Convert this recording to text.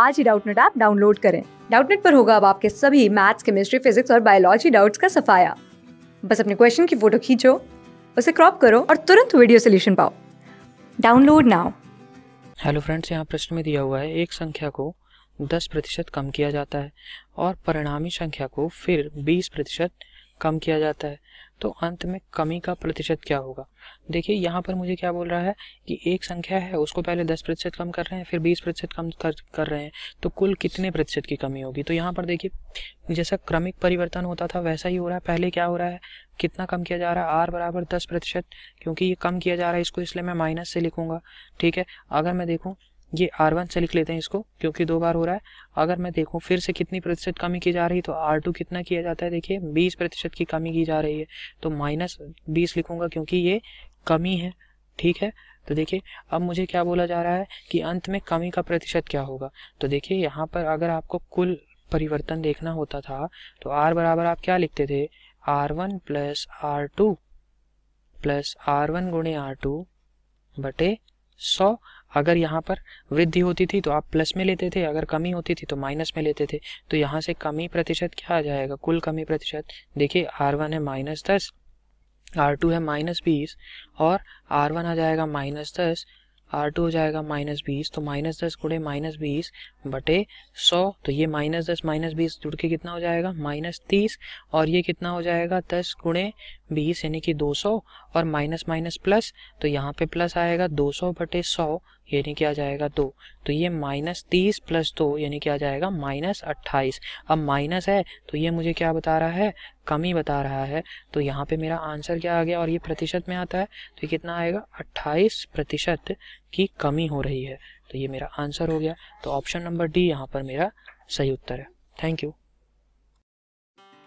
आज ही Doubtnut app download करें डाउटनेट पर होगा अब आपके सभी मैथ्स केमिस्ट्री फिजिक्स और बायोलॉजी डाउट्स का सफाया बस अपने क्वेश्चन की फोटो खींचो उसे क्रॉप करो और तुरंत वीडियो सोल्यूशन पाओ डाउनलोड नाउ हेलो फ्रेंड्स यहाँ प्रश्न में दिया हुआ है एक संख्या को दस प्रतिशत कम किया जाता है और परिणामी संख्या को फिर बीस प्रतिशत कम किया जाता है तो अंत में कमी का प्रतिशत क्या होगा देखिए यहाँ पर मुझे क्या बोल रहा है कि एक संख्या है उसको पहले दस प्रतिशत कम कर रहे हैं फिर बीस प्रतिशत कम कर कर रहे हैं तो कुल कितने प्रतिशत की कमी होगी तो यहाँ पर देखिए जैसा क्रमिक परिवर्तन होता था वैसा ही हो रहा है पहले क्या हो रहा है कितना कम किया जा रहा है आर बराबर दस प्रतिशत क्योंकि ये कम किया जा रहा है इसको इसलिए मैं माइनस से लिखूंगा ठीक है अगर मैं देखूँ ये आर वन से लिख लेते हैं इसको क्योंकि दो बार हो रहा है अगर मैं देखूँ फिर से कितनी प्रतिशत कमी की जा रही है तो आर टू कितना किया जाता है देखिए बीस प्रतिशत की कमी की जा रही है तो माइनस बीस लिखूंगा क्योंकि ये कमी है ठीक है तो देखिए अब मुझे क्या बोला जा रहा है कि अंत में कमी का प्रतिशत क्या होगा तो देखिए यहाँ पर अगर आपको कुल परिवर्तन देखना होता था तो आर बराबर आप क्या लिखते थे R one plus R two plus R one गुणे आर टू बटे सौ अगर यहाँ पर वृद्धि होती थी तो आप प्लस में लेते थे अगर कमी होती थी तो माइनस में लेते थे तो यहाँ से कमी प्रतिशत क्या आ जाएगा कुल कमी प्रतिशत देखिए आर वन है माइनस दस आर टू है माइनस बीस और आर वन आ जाएगा माइनस दस आर टू हो जाएगा माइनस बीस तो माइनस दस गुड़े माइनस बीस बटे सौ तो ये माइनस दस माइनस बीस जुड़ के कितना हो जाएगा माइनस तीस और ये कितना हो जाएगा दस गुड़े बीस यानी कि दो सौ और माइनस माइनस प्लस तो यहाँ पे प्लस आएगा दो सौ बटे सौ यानी कि आ जाएगा दो तो ये माइनस तीस प्लस दो यानी कि आ जाएगा माइनस अट्ठाईस अब माइनस है तो ये मुझे क्या बता रहा है कमी बता रहा है तो यहाँ पे मेरा आंसर क्या आ गया और ये प्रतिशत में आता है तो ये कितना आएगा अट्ठाईस प्रतिशत की कमी हो रही है तो ये मेरा आंसर हो गया तो ऑप्शन नंबर डी यहाँ पर मेरा सही उत्तर है थैंक यू